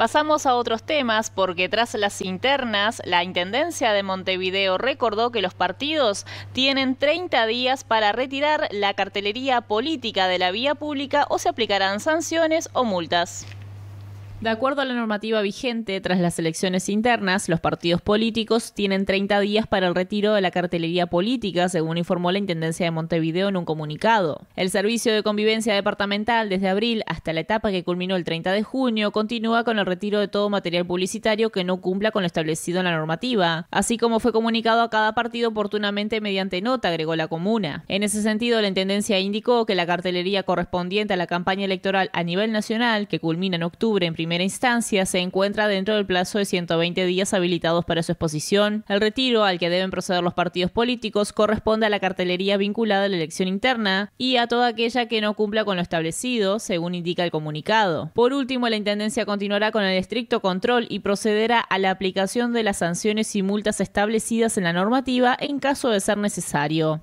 Pasamos a otros temas porque tras las internas, la Intendencia de Montevideo recordó que los partidos tienen 30 días para retirar la cartelería política de la vía pública o se aplicarán sanciones o multas. De acuerdo a la normativa vigente, tras las elecciones internas, los partidos políticos tienen 30 días para el retiro de la cartelería política, según informó la Intendencia de Montevideo en un comunicado. El Servicio de Convivencia Departamental desde abril hasta la etapa que culminó el 30 de junio continúa con el retiro de todo material publicitario que no cumpla con lo establecido en la normativa, así como fue comunicado a cada partido oportunamente mediante nota, agregó la comuna. En ese sentido, la Intendencia indicó que la cartelería correspondiente a la campaña electoral a nivel nacional, que culmina en octubre en primera instancia se encuentra dentro del plazo de 120 días habilitados para su exposición. El retiro al que deben proceder los partidos políticos corresponde a la cartelería vinculada a la elección interna y a toda aquella que no cumpla con lo establecido, según indica el comunicado. Por último, la Intendencia continuará con el estricto control y procederá a la aplicación de las sanciones y multas establecidas en la normativa en caso de ser necesario.